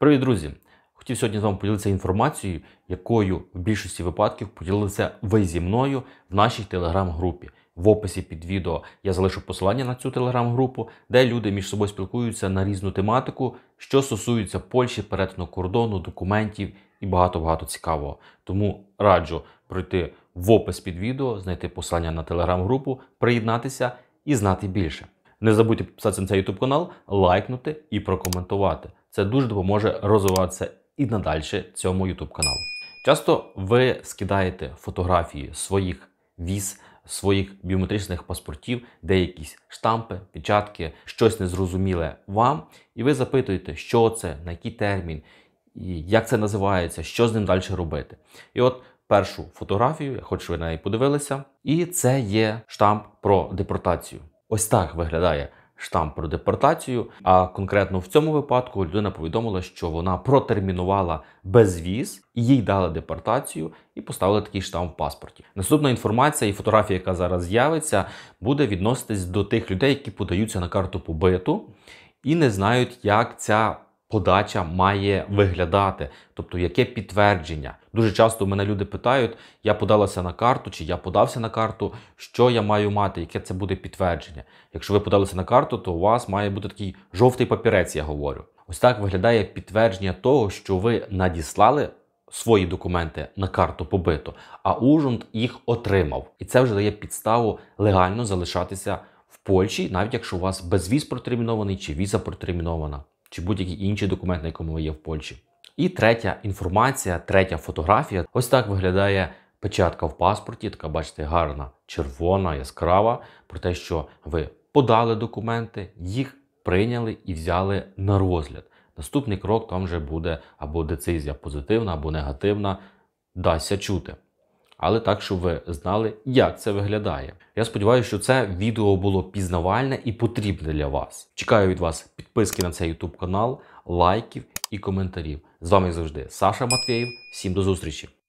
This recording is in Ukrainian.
Привіт, друзі! Хотів сьогодні з вами поділитися інформацією, якою в більшості випадків поділилися ви зі мною в нашій телеграм-групі. В описі під відео я залишу посилання на цю телеграм-групу, де люди між собою спілкуються на різну тематику, що стосується Польщі, перетину кордону, документів і багато-багато цікавого. Тому раджу пройти в опис під відео, знайти посилання на телеграм-групу, приєднатися і знати більше. Не забудьте підписатися на цей YouTube канал, лайкнути і прокоментувати. Це дуже допоможе розвиватися і надальше цьому YouTube каналу. Часто ви скидаєте фотографії своїх віз, своїх біометричних паспортів, де якісь штампи, печатки, щось незрозуміле вам, і ви запитуєте, що це, на який термін, і як це називається, що з ним далі робити. І от першу фотографію, я хочу, ви на неї подивилися, і це є штамп про депортацію. Ось так виглядає штамп про депортацію. А конкретно в цьому випадку людина повідомила, що вона протермінувала безвіз, їй дали депортацію і поставили такий штамп в паспорті. Наступна інформація і фотографія, яка зараз з'явиться, буде відноситись до тих людей, які подаються на карту побиту і не знають, як ця подача має виглядати, тобто яке підтвердження. Дуже часто мене люди питають: я подалася на карту, чи я подався на карту, що я маю мати, яке це буде підтвердження. Якщо ви подалися на карту, то у вас має бути такий жовтий папірець, я говорю. Ось так виглядає підтвердження того, що ви надіслали. Свої документи на карту побито, а Ужунд їх отримав, і це вже дає підставу легально залишатися в Польщі, навіть якщо у вас безвіз протермінований чи віза протермінована чи будь-який інший документ, на якому ви є в Польщі. І третя інформація, третя фотографія. Ось так виглядає печатка в паспорті. Така, бачите, гарна, червона, яскрава, про те, що ви подали документи, їх прийняли і взяли на розгляд. Наступний крок там вже буде або децизія позитивна, або негативна. Дасться чути але так, щоб ви знали, як це виглядає. Я сподіваюся, що це відео було пізнавальне і потрібне для вас. Чекаю від вас підписки на цей YouTube канал, лайків і коментарів. З вами завжди Саша Матвєєв. Всім до зустрічі!